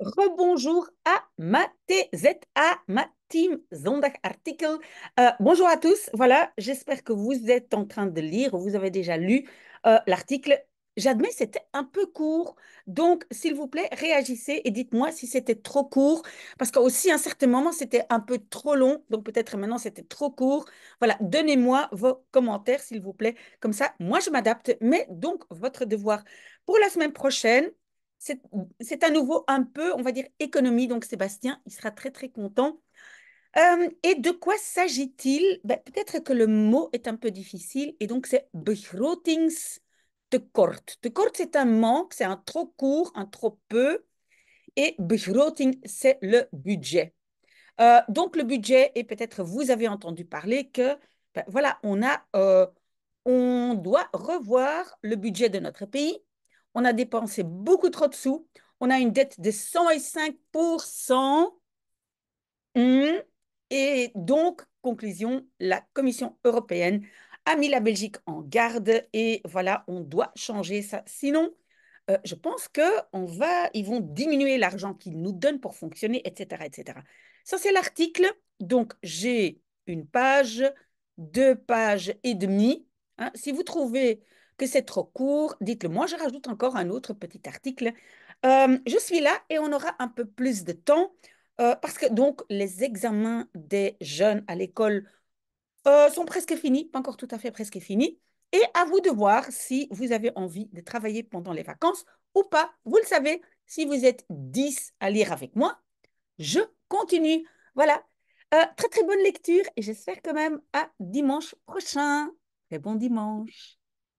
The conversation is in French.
Rebonjour à ma TZA, ma team Zondag Article. Euh, bonjour à tous. Voilà, j'espère que vous êtes en train de lire, vous avez déjà lu euh, l'article. J'admets, c'était un peu court. Donc, s'il vous plaît, réagissez et dites-moi si c'était trop court. Parce qu'aussi, à un certain moment, c'était un peu trop long. Donc, peut-être maintenant, c'était trop court. Voilà, donnez-moi vos commentaires, s'il vous plaît. Comme ça, moi, je m'adapte. Mais donc, votre devoir pour la semaine prochaine, c'est à nouveau un peu, on va dire, économie. Donc Sébastien, il sera très très content. Euh, et de quoi s'agit-il ben, Peut-être que le mot est un peu difficile et donc c'est begrotings te kort. Te kort, c'est un manque, c'est un trop court, un trop peu. Et begroting, c'est le budget. Euh, donc le budget, et peut-être vous avez entendu parler que, ben, voilà, on, a, euh, on doit revoir le budget de notre pays on a dépensé beaucoup trop de sous, on a une dette de 105%. Hum. Et donc, conclusion, la Commission européenne a mis la Belgique en garde et voilà, on doit changer ça. Sinon, euh, je pense que on va, ils vont diminuer l'argent qu'ils nous donnent pour fonctionner, etc., etc. Ça c'est l'article. Donc j'ai une page, deux pages et demie. Hein. Si vous trouvez que c'est trop court, dites-le moi. Je rajoute encore un autre petit article. Euh, je suis là et on aura un peu plus de temps euh, parce que donc les examens des jeunes à l'école euh, sont presque finis, pas encore tout à fait presque finis. Et à vous de voir si vous avez envie de travailler pendant les vacances ou pas. Vous le savez, si vous êtes 10 à lire avec moi, je continue. Voilà. très très bonne lecture et j'espère quand même à dimanche prochain. Très bon dimanche.